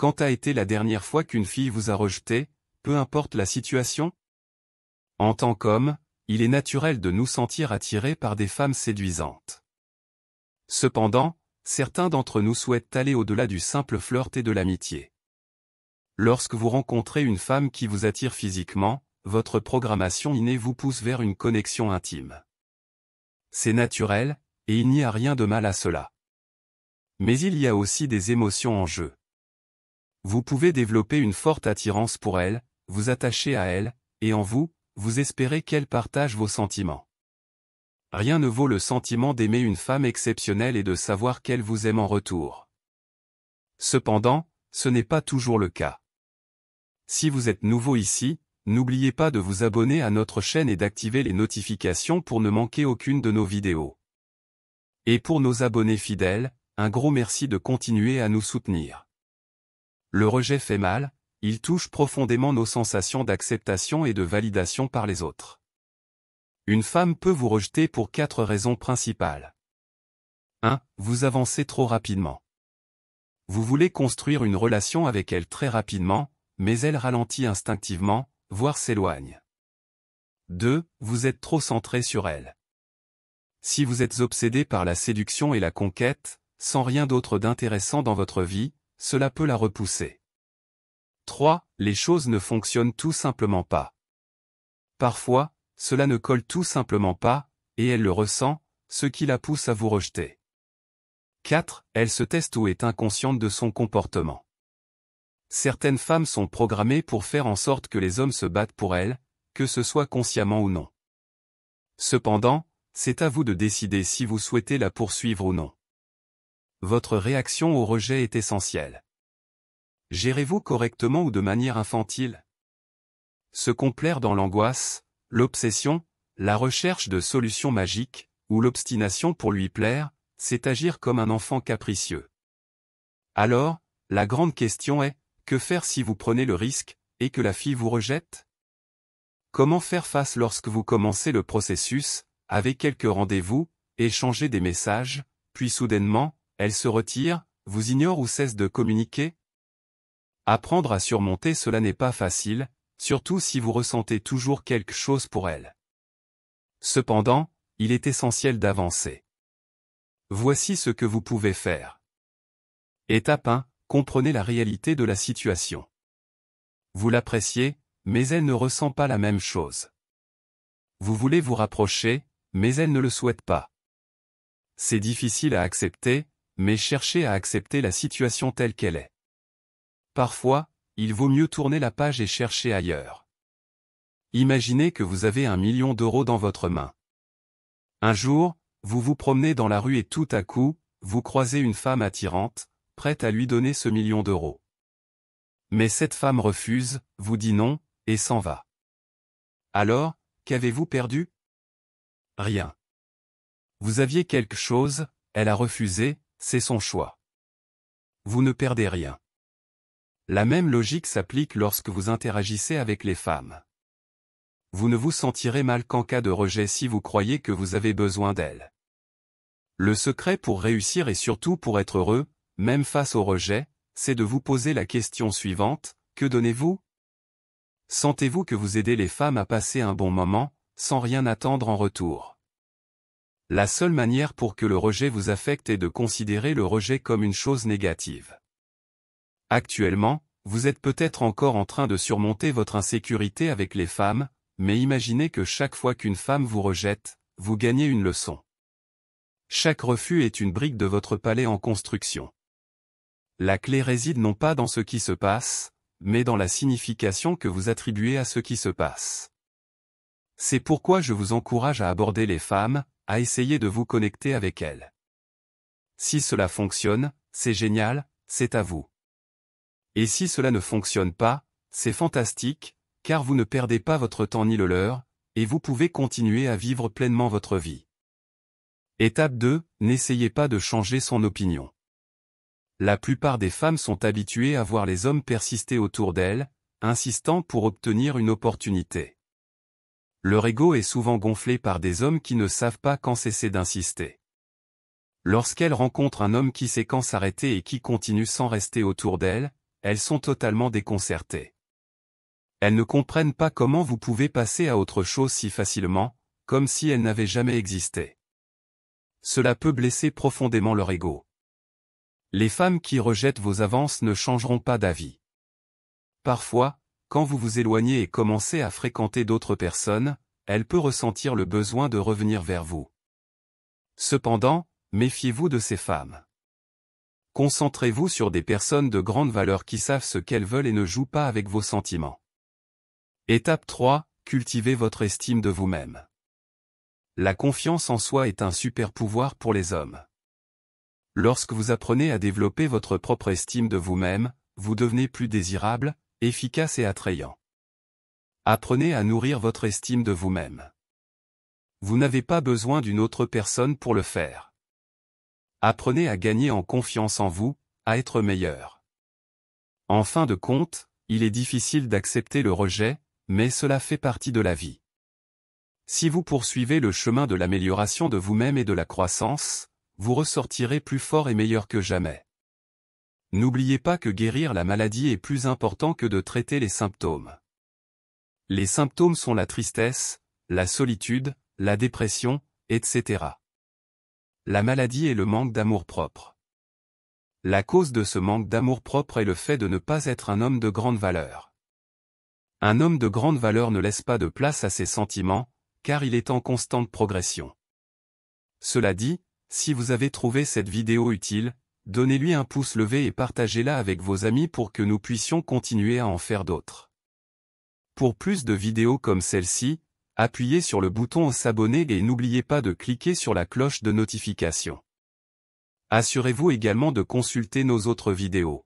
Quand a été la dernière fois qu'une fille vous a rejeté, peu importe la situation En tant qu'homme, il est naturel de nous sentir attirés par des femmes séduisantes. Cependant, certains d'entre nous souhaitent aller au-delà du simple flirt et de l'amitié. Lorsque vous rencontrez une femme qui vous attire physiquement, votre programmation innée vous pousse vers une connexion intime. C'est naturel, et il n'y a rien de mal à cela. Mais il y a aussi des émotions en jeu. Vous pouvez développer une forte attirance pour elle, vous attacher à elle, et en vous, vous espérez qu'elle partage vos sentiments. Rien ne vaut le sentiment d'aimer une femme exceptionnelle et de savoir qu'elle vous aime en retour. Cependant, ce n'est pas toujours le cas. Si vous êtes nouveau ici, n'oubliez pas de vous abonner à notre chaîne et d'activer les notifications pour ne manquer aucune de nos vidéos. Et pour nos abonnés fidèles, un gros merci de continuer à nous soutenir. Le rejet fait mal, il touche profondément nos sensations d'acceptation et de validation par les autres. Une femme peut vous rejeter pour quatre raisons principales. 1. Vous avancez trop rapidement. Vous voulez construire une relation avec elle très rapidement, mais elle ralentit instinctivement, voire s'éloigne. 2. Vous êtes trop centré sur elle. Si vous êtes obsédé par la séduction et la conquête, sans rien d'autre d'intéressant dans votre vie, cela peut la repousser. 3. Les choses ne fonctionnent tout simplement pas. Parfois, cela ne colle tout simplement pas, et elle le ressent, ce qui la pousse à vous rejeter. 4. Elle se teste ou est inconsciente de son comportement. Certaines femmes sont programmées pour faire en sorte que les hommes se battent pour elles, que ce soit consciemment ou non. Cependant, c'est à vous de décider si vous souhaitez la poursuivre ou non votre réaction au rejet est essentielle. Gérez-vous correctement ou de manière infantile Se complaire dans l'angoisse, l'obsession, la recherche de solutions magiques, ou l'obstination pour lui plaire, c'est agir comme un enfant capricieux. Alors, la grande question est, que faire si vous prenez le risque, et que la fille vous rejette Comment faire face lorsque vous commencez le processus, avez quelques rendez-vous, échangez des messages, puis soudainement, elle se retire, vous ignore ou cesse de communiquer Apprendre à surmonter cela n'est pas facile, surtout si vous ressentez toujours quelque chose pour elle. Cependant, il est essentiel d'avancer. Voici ce que vous pouvez faire. Étape 1. Comprenez la réalité de la situation. Vous l'appréciez, mais elle ne ressent pas la même chose. Vous voulez vous rapprocher, mais elle ne le souhaite pas. C'est difficile à accepter, mais cherchez à accepter la situation telle qu'elle est. Parfois, il vaut mieux tourner la page et chercher ailleurs. Imaginez que vous avez un million d'euros dans votre main. Un jour, vous vous promenez dans la rue et tout à coup, vous croisez une femme attirante, prête à lui donner ce million d'euros. Mais cette femme refuse, vous dit non, et s'en va. Alors, qu'avez-vous perdu Rien. Vous aviez quelque chose, elle a refusé, c'est son choix. Vous ne perdez rien. La même logique s'applique lorsque vous interagissez avec les femmes. Vous ne vous sentirez mal qu'en cas de rejet si vous croyez que vous avez besoin d'elles. Le secret pour réussir et surtout pour être heureux, même face au rejet, c'est de vous poser la question suivante, que donnez-vous Sentez-vous que vous aidez les femmes à passer un bon moment, sans rien attendre en retour la seule manière pour que le rejet vous affecte est de considérer le rejet comme une chose négative. Actuellement, vous êtes peut-être encore en train de surmonter votre insécurité avec les femmes, mais imaginez que chaque fois qu'une femme vous rejette, vous gagnez une leçon. Chaque refus est une brique de votre palais en construction. La clé réside non pas dans ce qui se passe, mais dans la signification que vous attribuez à ce qui se passe. C'est pourquoi je vous encourage à aborder les femmes, à essayer de vous connecter avec elle. Si cela fonctionne, c'est génial, c'est à vous. Et si cela ne fonctionne pas, c'est fantastique, car vous ne perdez pas votre temps ni le leur, et vous pouvez continuer à vivre pleinement votre vie. Étape 2. N'essayez pas de changer son opinion. La plupart des femmes sont habituées à voir les hommes persister autour d'elles, insistant pour obtenir une opportunité. Leur ego est souvent gonflé par des hommes qui ne savent pas quand cesser d'insister. Lorsqu'elles rencontrent un homme qui sait quand s'arrêter et qui continue sans rester autour d'elles, elles sont totalement déconcertées. Elles ne comprennent pas comment vous pouvez passer à autre chose si facilement, comme si elles n'avaient jamais existé. Cela peut blesser profondément leur ego. Les femmes qui rejettent vos avances ne changeront pas d'avis. Parfois, quand vous vous éloignez et commencez à fréquenter d'autres personnes, elle peut ressentir le besoin de revenir vers vous. Cependant, méfiez-vous de ces femmes. Concentrez-vous sur des personnes de grande valeur qui savent ce qu'elles veulent et ne jouent pas avec vos sentiments. Étape 3. Cultivez votre estime de vous-même. La confiance en soi est un super pouvoir pour les hommes. Lorsque vous apprenez à développer votre propre estime de vous-même, vous devenez plus désirable, efficace et attrayant. Apprenez à nourrir votre estime de vous-même. Vous, n'avez pas besoin d'une autre personne pour le faire. Apprenez à gagner en confiance en vous, à être meilleur. En fin de compte, il est difficile d'accepter le rejet, mais cela fait partie de la vie. Si vous poursuivez le chemin de l'amélioration de vous-même et de la croissance, vous ressortirez plus fort et meilleur que jamais. N'oubliez pas que guérir la maladie est plus important que de traiter les symptômes. Les symptômes sont la tristesse, la solitude, la dépression, etc. La maladie est le manque d'amour-propre. La cause de ce manque d'amour-propre est le fait de ne pas être un homme de grande valeur. Un homme de grande valeur ne laisse pas de place à ses sentiments, car il est en constante progression. Cela dit, si vous avez trouvé cette vidéo utile, Donnez-lui un pouce levé et partagez-la avec vos amis pour que nous puissions continuer à en faire d'autres. Pour plus de vidéos comme celle-ci, appuyez sur le bouton S'abonner et n'oubliez pas de cliquer sur la cloche de notification. Assurez-vous également de consulter nos autres vidéos.